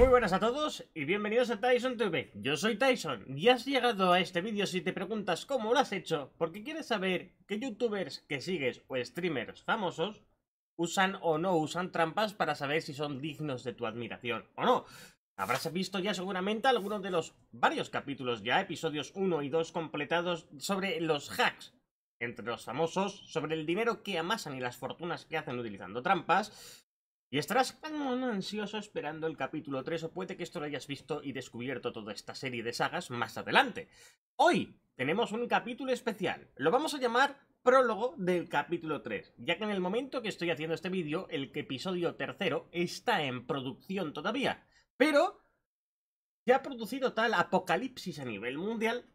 Muy buenas a todos y bienvenidos a Tyson TV. Yo soy Tyson y has llegado a este vídeo si te preguntas cómo lo has hecho porque quieres saber qué youtubers que sigues o streamers famosos usan o no usan trampas para saber si son dignos de tu admiración o no. Habrás visto ya seguramente algunos de los varios capítulos ya, episodios 1 y 2 completados sobre los hacks entre los famosos, sobre el dinero que amasan y las fortunas que hacen utilizando trampas, y estarás tan ansioso esperando el capítulo 3 o puede que esto lo hayas visto y descubierto toda esta serie de sagas más adelante. Hoy tenemos un capítulo especial. Lo vamos a llamar prólogo del capítulo 3, ya que en el momento que estoy haciendo este vídeo, el episodio tercero está en producción todavía. Pero se ha producido tal apocalipsis a nivel mundial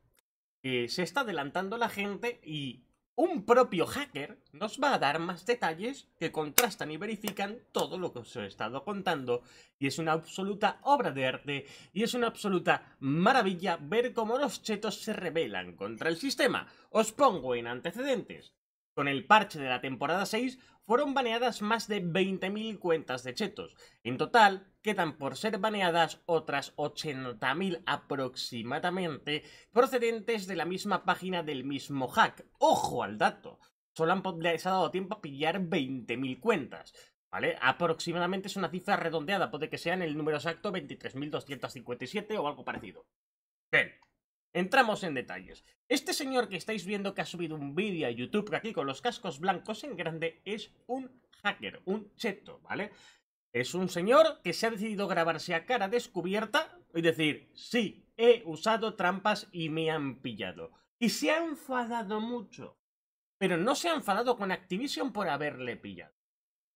que se está adelantando la gente y un propio hacker nos va a dar más detalles que contrastan y verifican todo lo que os he estado contando. Y es una absoluta obra de arte y es una absoluta maravilla ver cómo los chetos se rebelan contra el sistema. Os pongo en antecedentes. Con el parche de la temporada 6 fueron baneadas más de 20.000 cuentas de chetos. En total, quedan por ser baneadas otras 80.000 aproximadamente procedentes de la misma página del mismo hack. ¡Ojo al dato! Solo han, les ha dado tiempo a pillar 20.000 cuentas. ¿Vale? Aproximadamente es una cifra redondeada, puede que sean el número exacto 23.257 o algo parecido. Bien, Entramos en detalles. Este señor que estáis viendo que ha subido un vídeo a YouTube aquí con los cascos blancos en grande es un hacker, un cheto, ¿vale? Es un señor que se ha decidido grabarse a cara descubierta y decir, sí, he usado trampas y me han pillado. Y se ha enfadado mucho. Pero no se ha enfadado con Activision por haberle pillado.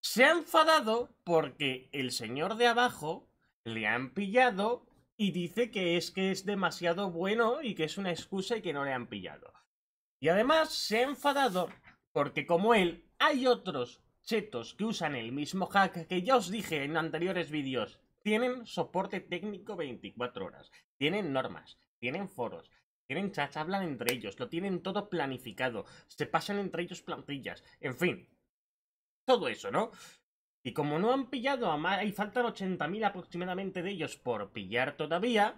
Se ha enfadado porque el señor de abajo le han pillado y dice que es que es demasiado bueno y que es una excusa y que no le han pillado. Y además se ha enfadado porque como él hay otros chetos que usan el mismo hack que ya os dije en anteriores vídeos. Tienen soporte técnico 24 horas, tienen normas, tienen foros, tienen chats, hablan entre ellos, lo tienen todo planificado, se pasan entre ellos plantillas, en fin. Todo eso, ¿no? Y como no han pillado a más, y faltan 80.000 aproximadamente de ellos por pillar todavía,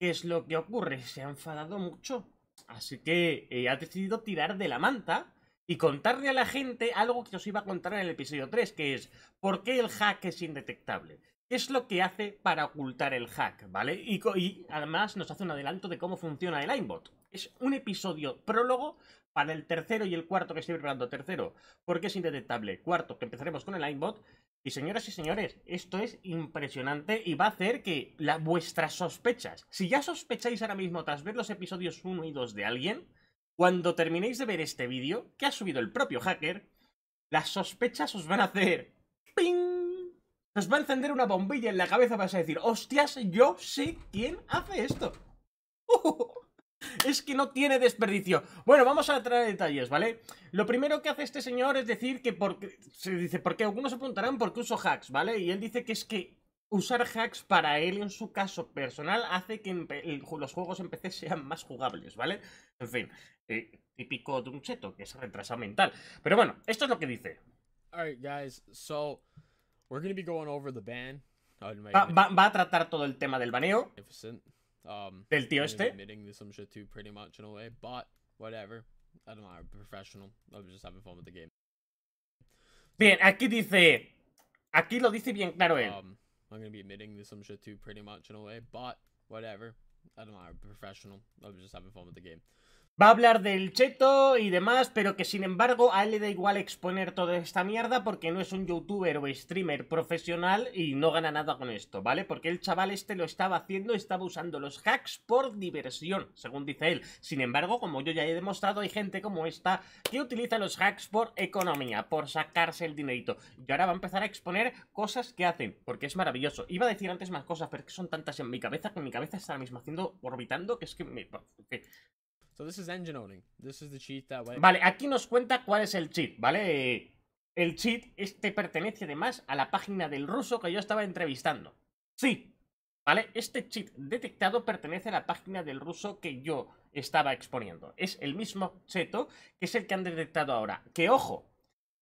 ¿qué es lo que ocurre? Se ha enfadado mucho. Así que eh, ha decidido tirar de la manta y contarle a la gente algo que os iba a contar en el episodio 3, que es ¿por qué el hack es indetectable? ¿Qué es lo que hace para ocultar el hack? ¿Vale? Y, y además nos hace un adelanto de cómo funciona el aimbot. Es un episodio prólogo para el tercero y el cuarto que estoy preparando. Tercero, porque es indetectable. Cuarto, que empezaremos con el aimbot. Y señoras y señores, esto es impresionante y va a hacer que vuestras sospechas, si ya sospecháis ahora mismo tras ver los episodios 1 y 2 de alguien, cuando terminéis de ver este vídeo, que ha subido el propio hacker, las sospechas os van a hacer... ¡Ping! Os va a encender una bombilla en la cabeza, vas a decir, hostias, yo sé quién hace esto. ¡Oh, oh, oh! Es que no tiene desperdicio. Bueno, vamos a traer detalles, ¿vale? Lo primero que hace este señor es decir que porque... Se dice, porque algunos se preguntarán por qué uso hacks, ¿vale? Y él dice que es que usar hacks para él en su caso personal hace que los juegos en PC sean más jugables, ¿vale? En fin, eh, típico de que es retrasado mental. Pero bueno, esto es lo que dice. guys, so we're gonna be going over the ban. Oh, va, a tratar todo el tema del baneo. Um, Del tío este. Admitting to some shit too, pretty much in a way, but whatever. I don't know, I'm a professional. I'm just having fun with the game. Bien, aquí dice. Aquí lo dice bien claro él. Um, I'm gonna be admitting some shit too, pretty much in a way, but whatever. I don't know, I'm a professional. I'm just having fun with the game. Va a hablar del cheto y demás, pero que sin embargo a él le da igual exponer toda esta mierda porque no es un youtuber o streamer profesional y no gana nada con esto, ¿vale? Porque el chaval este lo estaba haciendo, estaba usando los hacks por diversión, según dice él. Sin embargo, como yo ya he demostrado, hay gente como esta que utiliza los hacks por economía, por sacarse el dinerito. Y ahora va a empezar a exponer cosas que hacen, porque es maravilloso. Iba a decir antes más cosas, pero es que son tantas en mi cabeza que mi cabeza está ahora mismo haciendo, orbitando, que es que me... Vale, aquí nos cuenta cuál es el cheat, ¿vale? El cheat este pertenece además a la página del ruso que yo estaba entrevistando. Sí, ¿vale? Este cheat detectado pertenece a la página del ruso que yo estaba exponiendo. Es el mismo cheto que es el que han detectado ahora. Que ojo,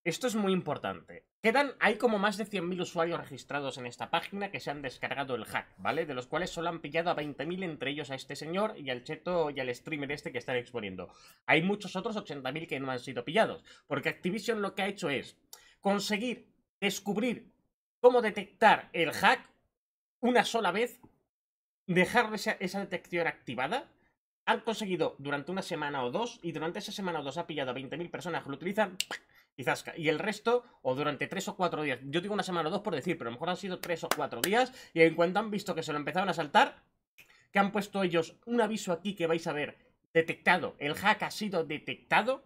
esto es muy importante. Quedan, hay como más de 100.000 usuarios registrados en esta página que se han descargado el hack, ¿vale? De los cuales solo han pillado a 20.000, entre ellos a este señor y al cheto y al streamer este que están exponiendo. Hay muchos otros 80.000 que no han sido pillados, porque Activision lo que ha hecho es conseguir descubrir cómo detectar el hack una sola vez, dejar esa, esa detección activada, han conseguido durante una semana o dos, y durante esa semana o dos ha pillado a 20.000 personas que lo utilizan, y Y el resto, o durante tres o cuatro días. Yo digo una semana o dos por decir, pero a lo mejor han sido tres o cuatro días. Y en cuanto han visto que se lo empezaron a saltar, que han puesto ellos un aviso aquí que vais a ver detectado. El hack ha sido detectado.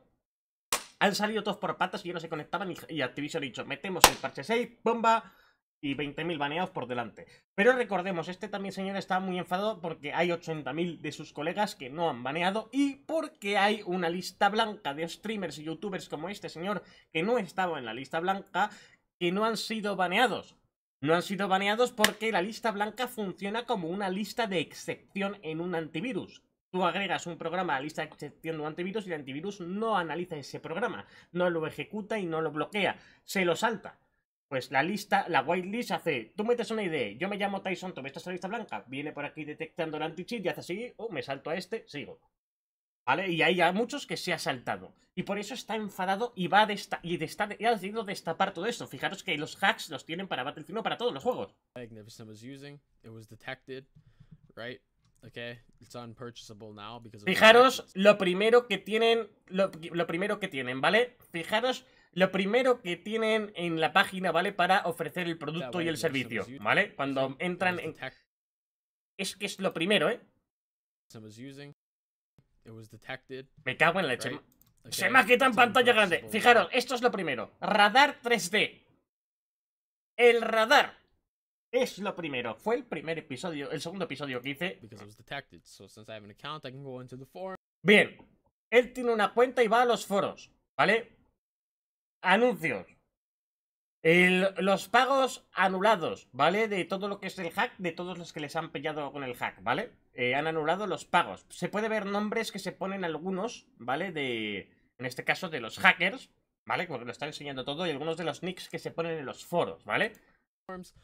Han salido todos por patas y ya no se conectaban. Y, y Activision ha dicho, metemos el parche 6, bomba y 20.000 baneados por delante. Pero recordemos, este también señor está muy enfadado porque hay 80.000 de sus colegas que no han baneado y porque hay una lista blanca de streamers y youtubers como este señor que no estaba en la lista blanca que no han sido baneados. No han sido baneados porque la lista blanca funciona como una lista de excepción en un antivirus. Tú agregas un programa a la lista de excepción de un antivirus y el antivirus no analiza ese programa, no lo ejecuta y no lo bloquea, se lo salta. Pues la lista, la whitelist hace, tú metes una idea. yo me llamo Tyson, tú esta lista blanca, viene por aquí detectando el anti-cheat y hace así, oh, me salto a este, sigo. ¿Vale? Y hay ya muchos que se ha saltado. Y por eso está enfadado y va a desta y, desta y ha decidido destapar todo esto. Fijaros que los hacks los tienen para Battlefield, no para todos los juegos. Fijaros lo primero que tienen, lo primero que tienen, ¿vale? Fijaros lo primero que tienen en la página, ¿vale? Para ofrecer el producto y el servicio, ¿vale? Cuando entran en... Es que es lo primero, ¿eh? Me cago en la leche. Se me ha quitado en pantalla grande. Fijaros, esto es lo primero. Radar 3D. El radar es lo primero. Fue el primer episodio, el segundo episodio que hice. Bien. Él tiene una cuenta y va a los foros, ¿vale? Anuncios. los pagos anulados, ¿vale? De todo lo que es el hack, de todos los que les han pillado con el hack, ¿vale? Eh, han anulado los pagos. Se puede ver nombres que se ponen algunos, ¿vale? De, en este caso, de los hackers, ¿vale? Porque lo están enseñando todo y algunos de los nicks que se ponen en los foros, ¿vale? Nos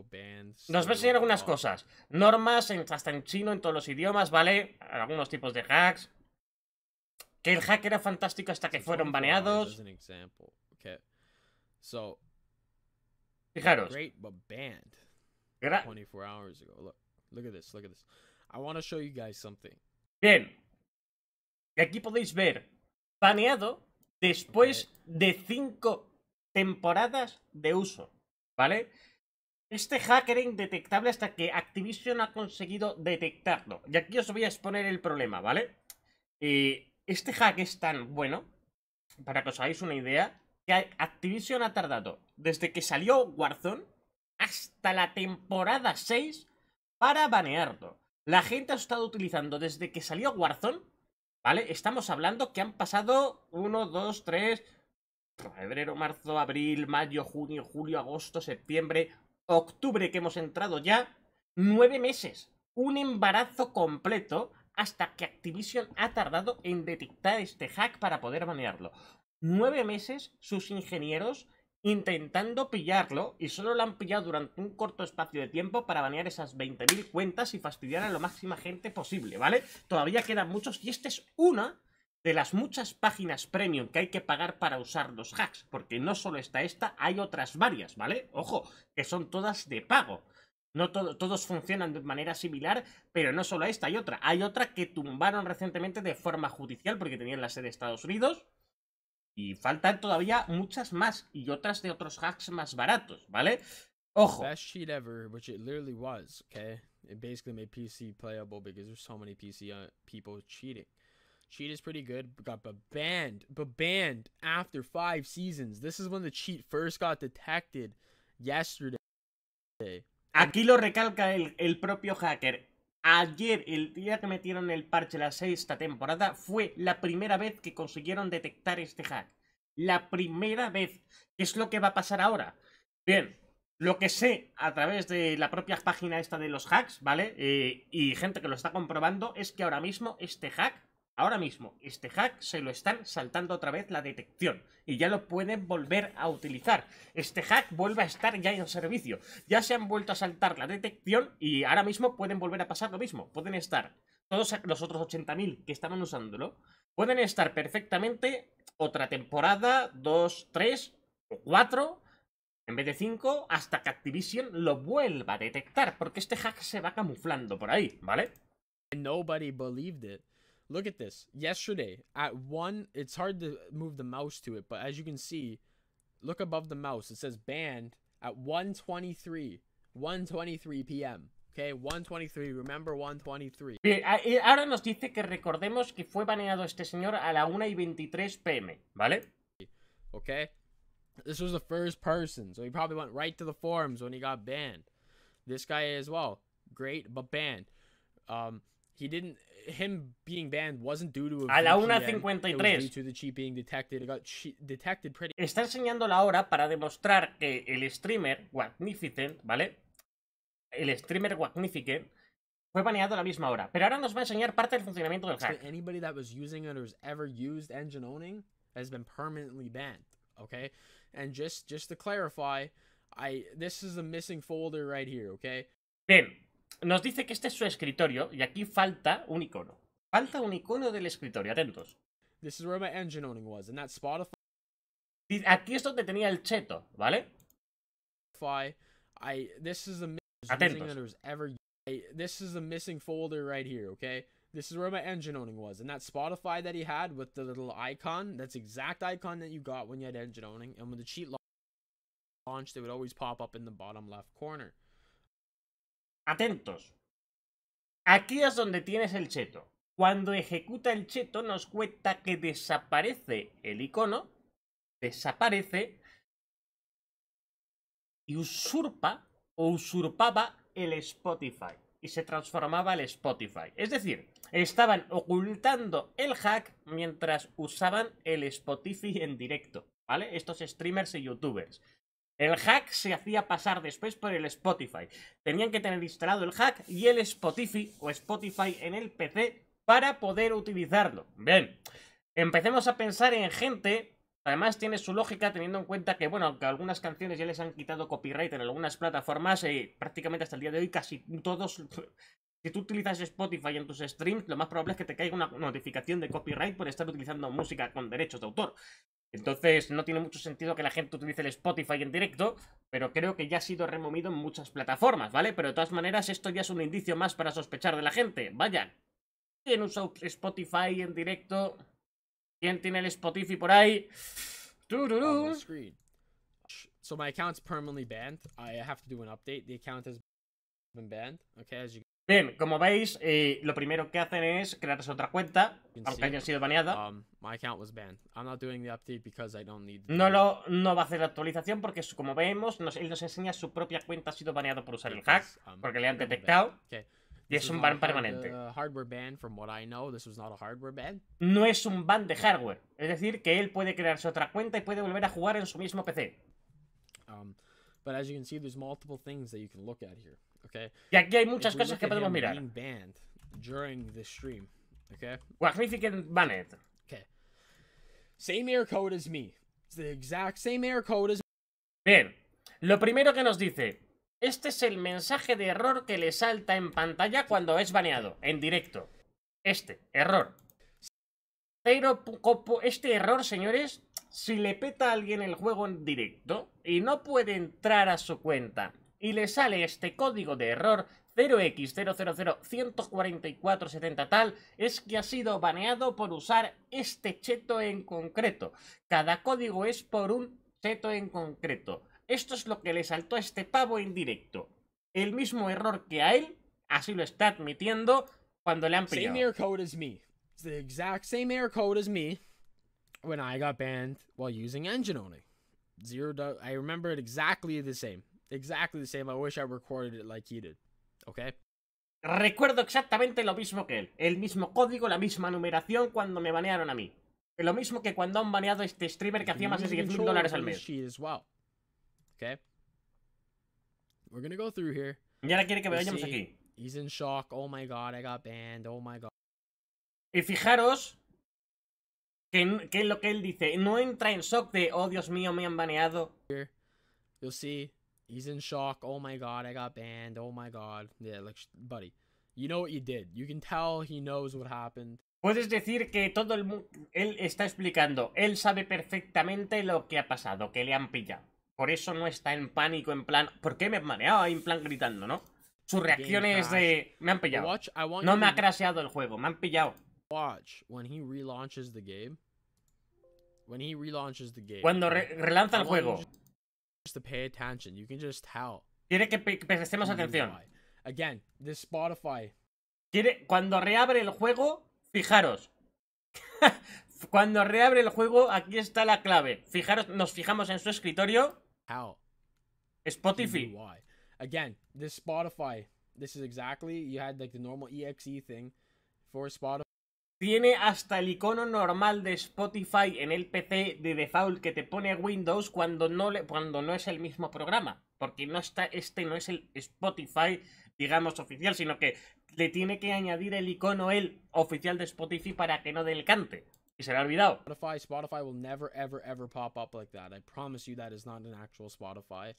va a enseñar algunas cosas. Normas hasta en chino, en todos los idiomas, ¿vale? Algunos tipos de hacks. Que el hack era fantástico hasta que fueron baneados. Fijaros. Bien. Y aquí podéis ver baneado después de cinco temporadas de uso, ¿vale? Este hack era indetectable hasta que Activision ha conseguido detectarlo. Y aquí os voy a exponer el problema, ¿vale? Y eh, este hack es tan bueno, para que os hagáis una idea, que Activision ha tardado desde que salió Warzone hasta la temporada 6 para banearlo. La gente ha estado utilizando desde que salió Warzone, ¿vale? Estamos hablando que han pasado 1, 2, 3, febrero, marzo, abril, mayo, junio, julio, agosto, septiembre, octubre que hemos entrado ya, nueve meses. Un embarazo completo hasta que Activision ha tardado en detectar este hack para poder banearlo. Nueve meses sus ingenieros intentando pillarlo y solo lo han pillado durante un corto espacio de tiempo para banear esas 20.000 cuentas y fastidiar a la máxima gente posible, ¿vale? Todavía quedan muchos y esta es una de las muchas páginas premium que hay que pagar para usar los hacks, porque no solo está esta, hay otras varias, ¿vale? Ojo, que son todas de pago. No todos funcionan de manera similar, pero no solo esta, hay otra. Hay otra que tumbaron recientemente de forma judicial porque tenían la sede de Estados Unidos. Y faltan todavía muchas más y otras de otros hacks más baratos, ¿vale? Ojo. Best cheat ever, which it literally was, okay? It basically made PC playable because there's so many PC uh, people cheating. Cheat is pretty good, but got banned, but banned after five seasons. This is when the cheat first got detected yesterday. Aquí lo recalca el, propio hacker. Ayer, el día que metieron el parche la sexta temporada, fue la primera vez que consiguieron detectar este hack. La primera vez. ¿Qué es lo que va a pasar ahora? Bien, lo que sé a través de la propia página esta de los hacks, ¿vale? Eh, y gente que lo está comprobando es que ahora mismo este hack Ahora mismo, este hack se lo están saltando otra vez la detección y ya lo pueden volver a utilizar. Este hack vuelve a estar ya en servicio. Ya se han vuelto a saltar la detección y ahora mismo pueden volver a pasar lo mismo. Pueden estar todos los otros 80.000 que estaban usándolo, pueden estar perfectamente otra temporada, dos, tres o cuatro, en vez de 5, hasta que Activision lo vuelva a detectar, porque este hack se va camuflando por ahí, ¿vale? Nobody believed it. Look at this. Yesterday, at 1, it's hard to move the mouse to it, but as you can see, look above the mouse. It says banned at 123. 123 p.m. Okay, 123, remember 123. Bien, eh, ahora nos dice que recordemos que fue baneado este señor a la 1 y 23 pm, ¿vale? Okay, this was the first person, so he probably went right to the forums when he got banned. This guy as well, great, but banned. Um, he didn't him being banned wasn't due to a a la pretty. está enseñando la hora para demostrar que el streamer Magnificent vale el streamer Magnificent fue baneado a la misma hora pero ahora nos va a enseñar parte del funcionamiento del hack so anybody that was using it or has ever used engine owning has been permanently banned okay and just just to clarify I this is a missing folder right here okay bien nos dice que este es su escritorio y aquí falta un icono. Falta un icono del escritorio, atentos. This is where my engine owning was, and that Spotify. Aquí es donde tenía el cheto, ¿vale? I, this is the atentos. I, this is missing folder right here, okay? This is where my engine owning was, and that Spotify that he had with the little icon, that's exact icon that you got when you had engine owning, and when the cheat launched, it would always pop up in the bottom left corner. Atentos. Aquí es donde tienes el cheto. Cuando ejecuta el cheto nos cuenta que desaparece el icono, desaparece y usurpa o usurpaba el Spotify y se transformaba el Spotify. Es decir, estaban ocultando el hack mientras usaban el Spotify en directo, ¿vale? Estos streamers y youtubers. El hack se hacía pasar después por el Spotify. Tenían que tener instalado el hack y el Spotify o Spotify en el PC para poder utilizarlo. Bien, empecemos a pensar en gente. Además tiene su lógica teniendo en cuenta que, bueno, aunque algunas canciones ya les han quitado copyright en algunas plataformas, eh, prácticamente hasta el día de hoy casi todos... Si tú utilizas Spotify en tus streams, lo más probable es que te caiga una notificación de copyright por estar utilizando música con derechos de autor. Entonces no tiene mucho sentido que la gente utilice el Spotify en directo, pero creo que ya ha sido removido en muchas plataformas, ¿vale? Pero de todas maneras esto ya es un indicio más para sospechar de la gente. Vayan. ¿Quién usa Spotify en directo? ¿Quién tiene el Spotify por ahí? So my banned. update. account banned. Bien, como veis, eh, lo primero que hacen es crearse otra cuenta, aunque haya sido baneada. Um, no, va a hacer la actualización porque, como vemos, él nos enseña su propia cuenta ha sido baneado por usar el hack, um, porque le han detectado. Y es un ban uh, permanente. No es un ban de hardware, es decir, que él puede crearse otra cuenta y puede volver a jugar en su mismo PC. Um, okay? Y aquí hay muchas cosas que podemos mirar. During Banned. Same code me. the exact same code Bien. Lo primero que nos dice, este es el mensaje de error que le salta en pantalla cuando es baneado, en directo. Este, error. Este error, señores, si le peta a alguien el juego en directo y no puede entrar a su cuenta y le sale este código de error 0 x 00014470 tal, es que ha sido baneado por usar este cheto en concreto. Cada código es por un cheto en concreto. Esto es lo que le saltó a este pavo en directo. El mismo error que a él, así lo está admitiendo, cuando le han pillado. Same error code as me. the exact same error code as me when I got banned while using engine Only. I remember it exactly the same exactly the same. I wish I recorded it like he did. Okay? Recuerdo exactamente lo mismo que él. El mismo código, la misma numeración cuando me banearon a mí. Lo mismo que cuando han baneado a este streamer que hacía más de 10 mil dólares al mes. Okay. We're gonna go through here. Y ahora quiere que vayamos aquí. He's in shock. Oh my god, I got banned. Oh my god. Y fijaros que, es lo que él dice. No entra en shock de, oh Dios mío, me han baneado. Here, you'll see shock. Puedes decir que todo el mundo. Él está explicando. Él sabe perfectamente lo que ha pasado, que le han pillado. Por eso no está en pánico, en plan. ¿Por qué me han mareado? En plan gritando, ¿no? Sus reacciones de. Me han pillado. no me ha craseado el juego, me han pillado. Cuando relanza el juego to pay attention. You can just Quiere que prestemos atención. Again, this Spotify. Quiere, cuando reabre el juego, fijaros. cuando reabre el juego, aquí está la clave. Fijaros, nos fijamos en su escritorio. How? Spotify. Again, this Spotify. This is exactly you had like the normal exe e thing for Spotify. Tiene hasta el icono normal de Spotify en el PC de default que te pone Windows cuando no, le, es el mismo programa. Porque no está, este no es el Spotify, digamos, oficial, sino que le tiene que añadir el icono el oficial de Spotify para que no delcante. Y se le ha olvidado. Spotify, Spotify will never, ever, ever pop up like that. I promise you that is not an actual Spotify.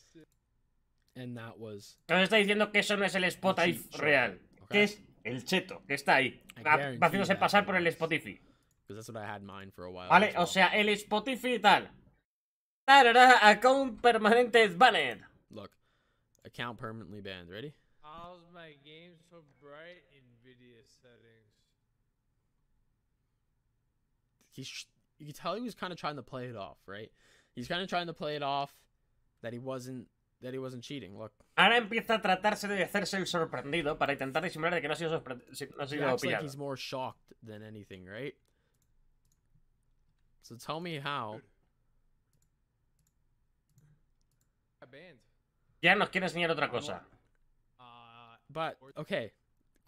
está diciendo que eso no es el Spotify real. Que es El cheto, que está ahí. Va haciéndose pasar por el Spotify. Vale, o sea, el Spotify y tal. Tarara, account permanente es banned. Look, account permanently banned. Ready? How's my game so bright in video settings? you can tell he was kind of trying to play it off, right? He's kind of trying to play it off that he wasn't that he wasn't cheating. Look. Ahora empieza a tratarse de hacerse el sorprendido para intentar disimular de que no ha sido sorprendido. No ha like he's more shocked than anything, right? So tell me how. Ya nos quiere enseñar otra cosa. But, okay,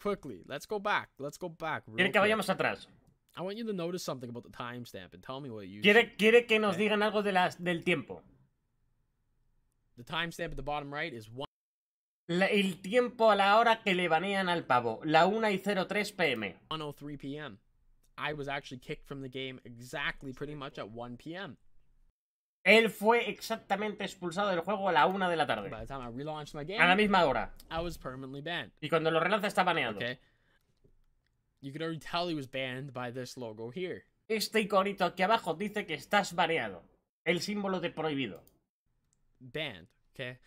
quickly, let's go back. Let's go back. Quiere que vayamos atrás. I want you to notice something about the timestamp and tell me what you. Quiere, quiere que nos digan algo de las, del tiempo. The timestamp at the bottom right is one. La, el tiempo a la hora que le banean al pavo, la 1 y 03 pm. 103 pm. I was actually kicked from the game exactly pretty much at 1 pm. Él fue exactamente expulsado del juego a la 1 de la tarde. By the time I relaunched my game, a la misma hora. I was permanently banned. Y cuando lo relanza está baneado. Okay. You can already tell he was banned by this logo here. Este iconito aquí abajo dice que estás baneado. El símbolo de prohibido band. Okay,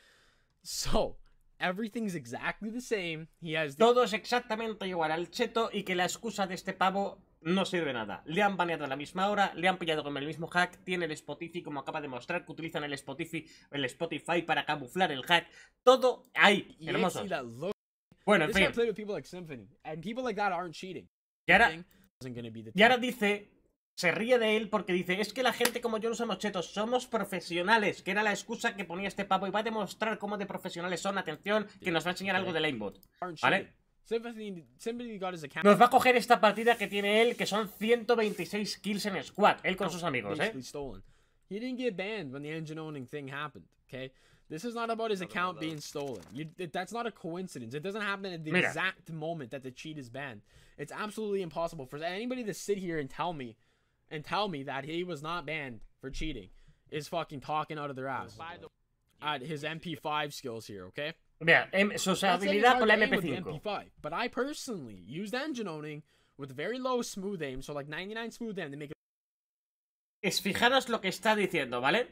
so everything's exactly the same. Todo es exactamente igual al cheto y que la excusa de este pavo no sirve nada. Le han baneado a la misma hora, le han pillado con el mismo hack, tiene el Spotify como acaba de mostrar, que utilizan el Spotify, el Spotify para camuflar el hack. Todo ahí, hermoso. Bueno, en fin. y ahora dice se ríe de él porque dice, es que la gente como yo no somos chetos, somos profesionales, que era la excusa que ponía este papo y va a demostrar cómo de profesionales son, atención, que nos va a enseñar algo de Lanebot, ¿vale? Nos va a coger esta partida que tiene él, que son 126 kills en squad, él con sus amigos, ¿eh? He didn't get banned when the engine owning thing happened, This is not about his account being stolen. You, that's not a coincidence. It doesn't happen at the exact moment that the cheat is banned. It's absolutely impossible for anybody to sit here and tell me and tell me that he was not banned for cheating is fucking talking out of their ass at his MP5 skills here, okay? Yeah, em, su habilidad con la MP5. MP5. But I personally used engine owning with very low smooth aim, so like 99 smooth aim to make it... Es fijaros lo que está diciendo, ¿vale?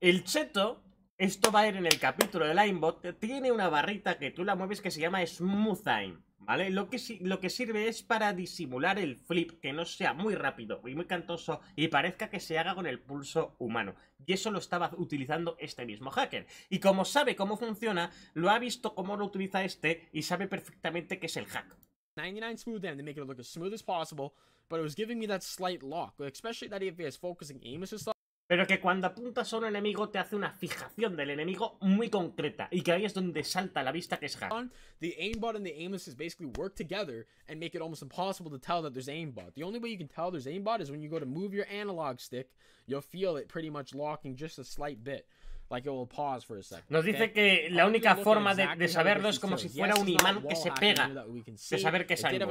El cheto, esto va a ir en el capítulo del aimbot, tiene una barrita que tú la mueves que se llama smooth aim. ¿vale? Lo que, lo que sirve es para disimular el flip, que no sea muy rápido y muy cantoso y parezca que se haga con el pulso humano. Y eso lo estaba utilizando este mismo hacker. Y como sabe cómo funciona, lo ha visto cómo lo utiliza este y sabe perfectamente que es el hack. 99 but it was giving me that slight lock, especially that if focusing aim pero que cuando apuntas a un enemigo te hace una fijación del enemigo muy concreta y que ahí es donde salta la vista que es hack. The aimbot and the aim assist basically work together and make it almost impossible to tell that there's aimbot. The only way you can tell there's aimbot is when you go to move your analog stick, you'll feel it pretty much locking just a slight bit. Like it will pause for a second. Nos dice que la única forma de, de saberlo es como si fuera un imán que se pega, de saber que es algo.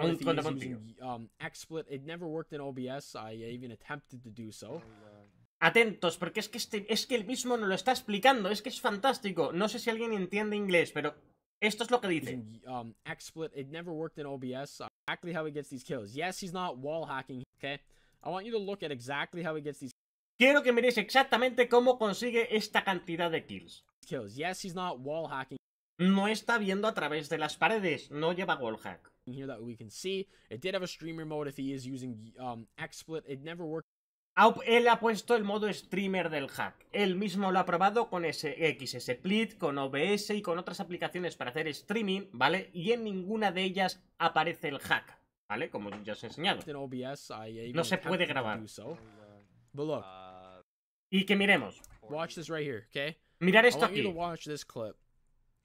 Aun cuando contigo. Um, XSplit, it never worked in OBS. I even attempted to do so. Oh, Atentos, porque es que, este, es que él mismo nos lo está explicando, es que es fantástico. No sé si alguien entiende inglés, pero esto es lo que dice. Um, XSplit, it never worked in OBS. Exactly how he gets these kills. Yes, he's not wall hacking, okay? I want you to look at exactly how he gets these Quiero que miréis exactamente cómo consigue esta cantidad de kills. kills. Yes, he's not wall hacking. No está viendo a través de las paredes, no lleva wallhack. Here that we can see, it did have a streamer mode if he is using um, XSplit. It never worked él ha puesto el modo streamer del hack. Él mismo lo ha probado con split, con OBS y con otras aplicaciones para hacer streaming, ¿vale? Y en ninguna de ellas aparece el hack, ¿vale? Como ya os he enseñado. No se puede grabar. Y que miremos. Mirar esto aquí.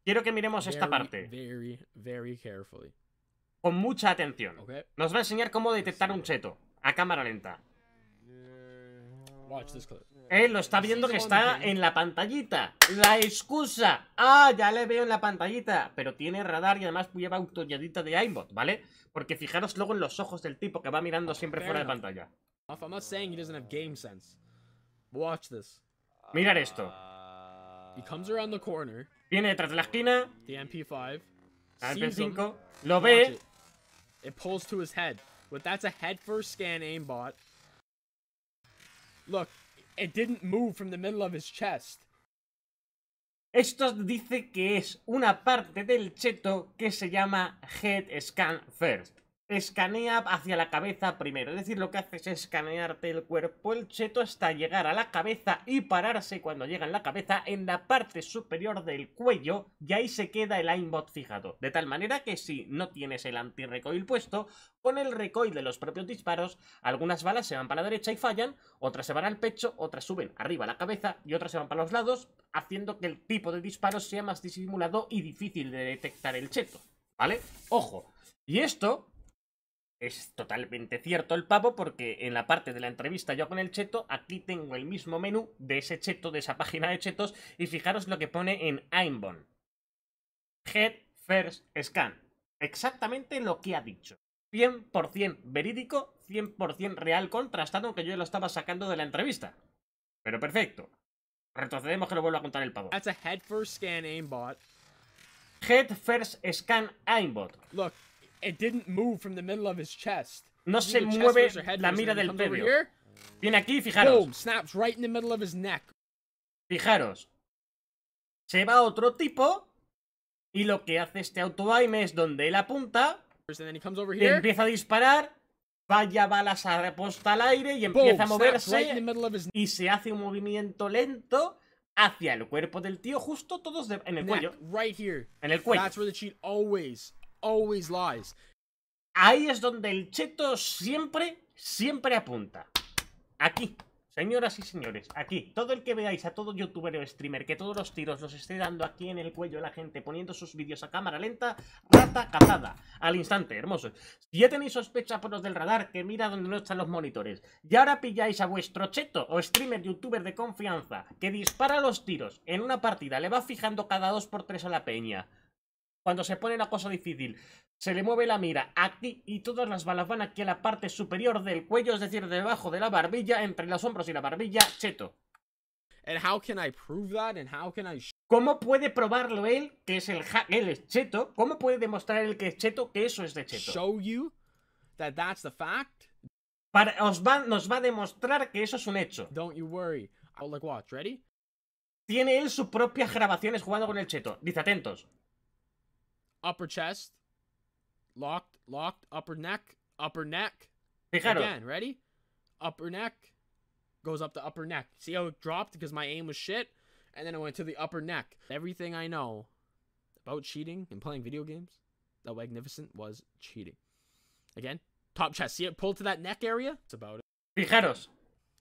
Quiero que miremos esta parte. Con mucha atención. Nos va a enseñar cómo detectar un cheto a cámara lenta. Eh, lo está viendo que está en la pantallita. La excusa. Ah, ya le veo en la pantallita. Pero tiene radar y además lleva autolladita de aimbot, ¿vale? Porque fijaros luego en los ojos del tipo que va mirando siempre fuera de pantalla. Mirar esto. Viene detrás de la esquina. MP5. MP5. Lo ve. It pulls to his head. that's a scan aimbot. Look, it didn't move from the middle of his chest. Esto dice que es una parte del cheto que se llama Head Scan First escanea hacia la cabeza primero. Es decir, lo que haces es escanearte el cuerpo, el cheto, hasta llegar a la cabeza y pararse cuando llega en la cabeza en la parte superior del cuello y ahí se queda el aimbot fijado. De tal manera que si no tienes el anti-recoil puesto, con el recoil de los propios disparos, algunas balas se van para la derecha y fallan, otras se van al pecho, otras suben arriba a la cabeza y otras se van para los lados, haciendo que el tipo de disparo sea más disimulado y difícil de detectar el cheto. ¿Vale? Ojo. Y esto es totalmente cierto el pavo porque en la parte de la entrevista yo con el cheto, aquí tengo el mismo menú de ese cheto, de esa página de chetos, y fijaros lo que pone en Aimbon. Head First Scan. Exactamente lo que ha dicho. 100% verídico, 100% real, contrastado, aunque yo lo estaba sacando de la entrevista. Pero perfecto. Retrocedemos que lo vuelvo a contar el pavo. That's a head first scan aimbot. Head first scan aimbot. Look, no se mueve la mira del previo. Viene aquí, fijaros. Fijaros. Se va otro tipo. Y lo que hace este auto es donde él apunta. Y empieza a disparar. Vaya balas a reposta al aire y empieza a moverse. Y se hace un movimiento lento hacia el cuerpo del tío, justo todos en el cuello. En el cuello always lies. Ahí es donde el cheto siempre, siempre apunta. Aquí. Señoras y señores, aquí, todo el que veáis a todo youtuber o streamer que todos los tiros los esté dando aquí en el cuello a la gente poniendo sus vídeos a cámara lenta, rata cazada, al instante, hermosos. Si ya tenéis sospecha por los del radar, que mira donde no están los monitores, y ahora pilláis a vuestro cheto o streamer youtuber de confianza que dispara los tiros en una partida, le va fijando cada dos por tres a la peña, cuando se pone la cosa difícil, se le mueve la mira aquí y todas las balas van aquí a la parte superior del cuello, es decir, debajo de la barbilla, entre los hombros y la barbilla, cheto. ¿Cómo puede probarlo él que es el él es cheto? ¿Cómo puede demostrar él que es cheto que eso es de cheto? Show Para, os va, nos va a demostrar que eso es un hecho. Tiene él sus propias grabaciones jugando con el cheto. Dice atentos. upper chest, locked, locked, upper neck, upper neck. Again, ready? Upper neck, goes up the upper neck. See how it dropped because my aim was shit? And then it went to the upper neck. Everything I know about cheating and playing video games, that Magnificent was cheating. Again, top chest. See it pulled to that neck area? It's about it. Pijeros.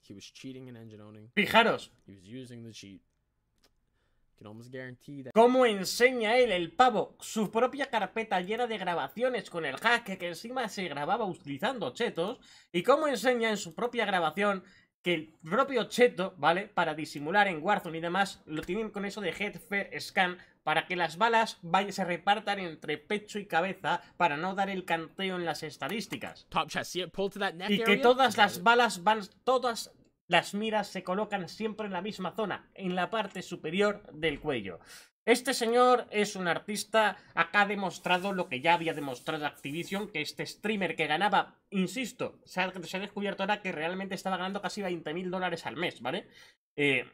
He was cheating and engine owning. Pijeros. He was using the cheat. Cómo enseña él, el pavo, su propia carpeta llena de grabaciones con el hack que encima se grababa utilizando chetos, y cómo enseña en su propia grabación que el propio cheto, ¿vale? Para disimular en Warzone y demás, lo tienen con eso de Headfair Scan para que las balas se repartan entre pecho y cabeza para no dar el canteo en las estadísticas. Y que todas las balas van, todas las miras se colocan siempre en la misma zona, en la parte superior del cuello. Este señor es un artista, acá ha demostrado lo que ya había demostrado Activision, que este streamer que ganaba, insisto, se ha, descubierto ahora que realmente estaba ganando casi 20.000 mil dólares al mes, ¿vale? Eh,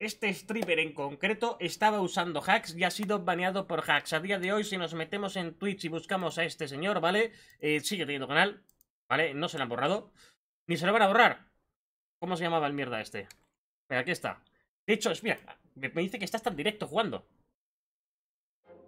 este streamer en concreto estaba usando hacks y ha sido baneado por hacks. A día de hoy, si nos metemos en Twitch y buscamos a este señor, ¿vale? Eh, sigue teniendo canal, ¿vale? No se lo han borrado. Ni se lo van a ahorrar ¿Cómo se llamaba el mierda este? Pero aquí está. De hecho, es, mira, me, dice que estás tan directo jugando.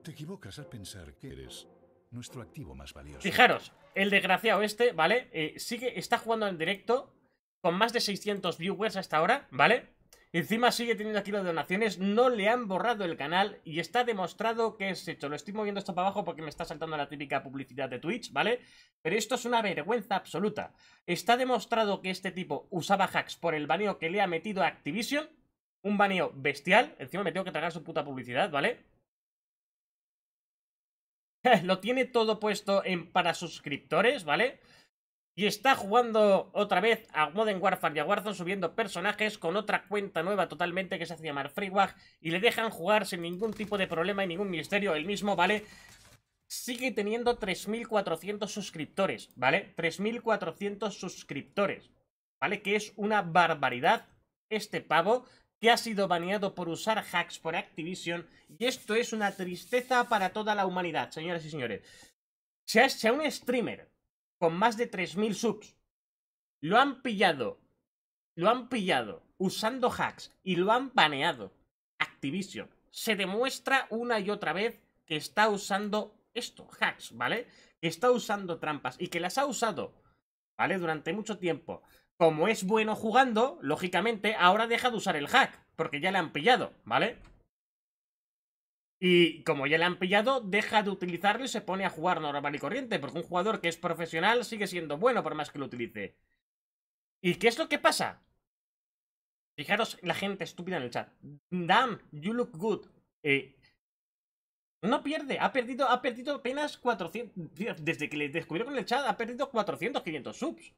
Te equivocas al pensar que eres nuestro activo más valioso. Fijaros, el desgraciado este, ¿vale? Eh, sigue, está jugando en directo con más de 600 viewers hasta ahora, ¿vale? Encima sigue teniendo aquí las donaciones, no le han borrado el canal y está demostrado que es hecho. Lo estoy moviendo esto para abajo porque me está saltando la típica publicidad de Twitch, ¿vale? Pero esto es una vergüenza absoluta. Está demostrado que este tipo usaba hacks por el baneo que le ha metido a Activision. Un baneo bestial. Encima me tengo que tragar su puta publicidad, ¿vale? Lo tiene todo puesto en para suscriptores, ¿vale? vale y está jugando otra vez a Modern Warfare y a Warzone subiendo personajes con otra cuenta nueva totalmente que se hace llamar FreeWag y le dejan jugar sin ningún tipo de problema y ningún misterio el mismo, ¿vale? Sigue teniendo 3.400 suscriptores, ¿vale? 3.400 suscriptores, ¿vale? Que es una barbaridad este pavo que ha sido baneado por usar hacks por Activision y esto es una tristeza para toda la humanidad, señoras y señores. se hecho un streamer con más de 3.000 subs. Lo han pillado. Lo han pillado usando hacks y lo han baneado. Activision. Se demuestra una y otra vez que está usando esto, hacks, ¿vale? Que está usando trampas y que las ha usado, ¿vale? Durante mucho tiempo. Como es bueno jugando, lógicamente, ahora deja de usar el hack, porque ya le han pillado, ¿vale? Y como ya le han pillado, deja de utilizarlo y se pone a jugar normal y corriente, porque un jugador que es profesional sigue siendo bueno por más que lo utilice. ¿Y qué es lo que pasa? Fijaros la gente estúpida en el chat. Damn, you look good. Eh, no pierde, ha perdido, ha perdido apenas 400... Desde que le descubrieron con el chat ha perdido 400, 500 subs.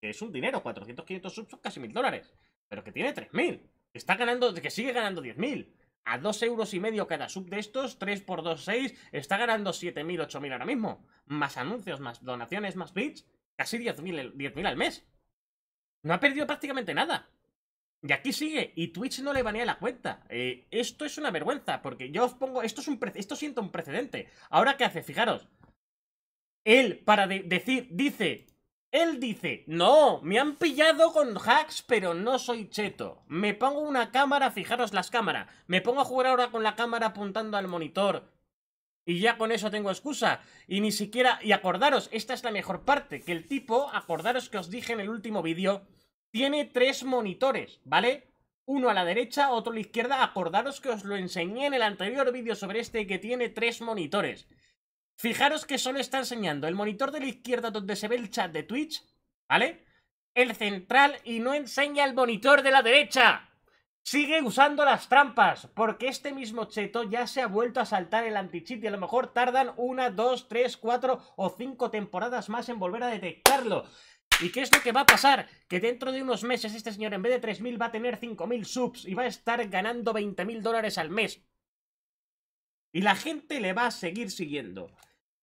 Que es un dinero, 400, 500 subs son casi mil dólares. Pero que tiene 3000. Está ganando, que sigue ganando 10.000 a dos euros y medio cada sub de estos, 3 por 26 está ganando 7.000, 8.000 ahora mismo. Más anuncios, más donaciones, más bits, casi 10.000 10 al mes. No ha perdido prácticamente nada. Y aquí sigue, y Twitch no le banea la cuenta. Eh, esto es una vergüenza, porque yo os pongo, esto, es un esto siento un precedente. Ahora, ¿qué hace? Fijaros. Él, para decir, dice, él dice, no, me han pillado con hacks, pero no soy cheto. Me pongo una cámara, fijaros las cámaras, me pongo a jugar ahora con la cámara apuntando al monitor. Y ya con eso tengo excusa. Y ni siquiera... Y acordaros, esta es la mejor parte, que el tipo, acordaros que os dije en el último vídeo, tiene tres monitores, ¿vale? Uno a la derecha, otro a la izquierda. Acordaros que os lo enseñé en el anterior vídeo sobre este, que tiene tres monitores. Fijaros que solo está enseñando el monitor de la izquierda donde se ve el chat de Twitch, ¿vale? El central y no enseña el monitor de la derecha. Sigue usando las trampas, porque este mismo cheto ya se ha vuelto a saltar el anti-cheat y a lo mejor tardan una, dos, tres, cuatro o cinco temporadas más en volver a detectarlo. ¿Y qué es lo que va a pasar? Que dentro de unos meses este señor en vez de 3.000 va a tener 5.000 subs y va a estar ganando 20.000 dólares al mes. Y la gente le va a seguir siguiendo.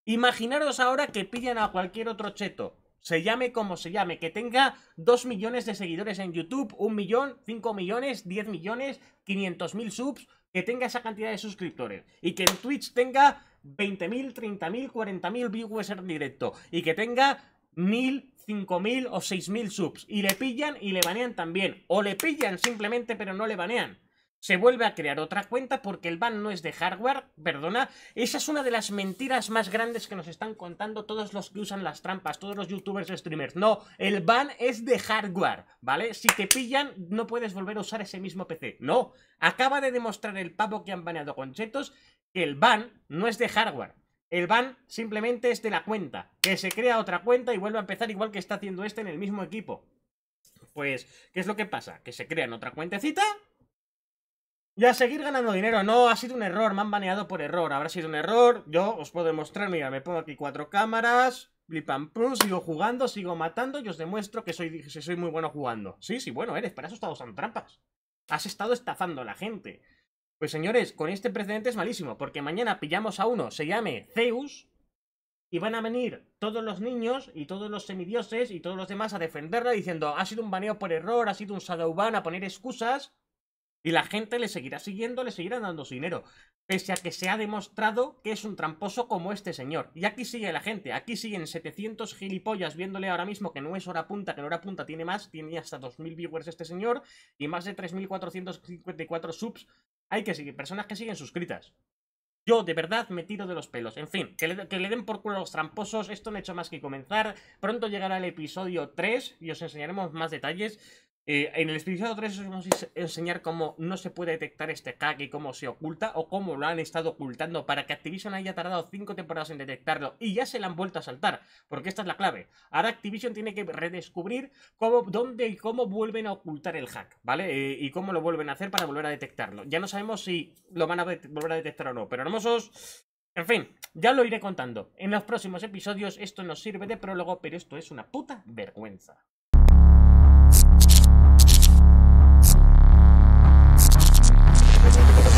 Imaginaros ahora que pillan a cualquier otro cheto, se llame como se llame, que tenga 2 millones de seguidores en YouTube, 1 millón, 5 millones, 10 millones, 500 mil subs, que tenga esa cantidad de suscriptores. Y que en Twitch tenga mil, 30.000, 40.000 viewers en directo. Y que tenga 1.000, 5.000 o 6.000 subs. Y le pillan y le banean también. O le pillan simplemente pero no le banean se vuelve a crear otra cuenta porque el ban no es de hardware, perdona. Esa es una de las mentiras más grandes que nos están contando todos los que usan las trampas, todos los youtubers streamers. No, el ban es de hardware, ¿vale? Si te pillan, no puedes volver a usar ese mismo PC. No, acaba de demostrar el pavo que han baneado conchetos. que el ban no es de hardware. El ban simplemente es de la cuenta, que se crea otra cuenta y vuelve a empezar igual que está haciendo este en el mismo equipo. Pues, ¿qué es lo que pasa? Que se crean otra cuentecita y a seguir ganando dinero. No, ha sido un error. Me han baneado por error. Habrá sido un error. Yo os puedo demostrar. Mira, me pongo aquí cuatro cámaras. Blip and sigo jugando, sigo matando y os demuestro que soy, que soy muy bueno jugando. Sí, sí, bueno eres, para eso estado usando trampas. Has estado estafando a la gente. Pues señores, con este precedente es malísimo, porque mañana pillamos a uno, se llame Zeus, y van a venir todos los niños y todos los semidioses y todos los demás a defenderla diciendo ha sido un baneo por error, ha sido un shadowban, a poner excusas, y la gente le seguirá siguiendo, le seguirá dando su dinero. Pese a que se ha demostrado que es un tramposo como este señor. Y aquí sigue la gente, aquí siguen 700 gilipollas viéndole ahora mismo que no es hora punta, que no hora punta, tiene más, tiene hasta 2.000 viewers este señor y más de 3.454 subs. Hay que seguir, personas que siguen suscritas. Yo de verdad me tiro de los pelos. En fin, que le, den por culo a los tramposos. Esto no ha hecho más que comenzar. Pronto llegará el episodio 3 y os enseñaremos más detalles. Eh, en el episodio 3 os vamos a enseñar cómo no se puede detectar este hack y cómo se oculta o cómo lo han estado ocultando para que Activision haya tardado 5 temporadas en detectarlo y ya se la han vuelto a saltar, porque esta es la clave. Ahora Activision tiene que redescubrir cómo, dónde y cómo vuelven a ocultar el hack, ¿vale? Eh, y cómo lo vuelven a hacer para volver a detectarlo. Ya no sabemos si lo van a volver a detectar o no, pero hermosos, en fin, ya lo iré contando. En los próximos episodios esto nos sirve de prólogo, pero esto es una puta vergüenza. Thank you.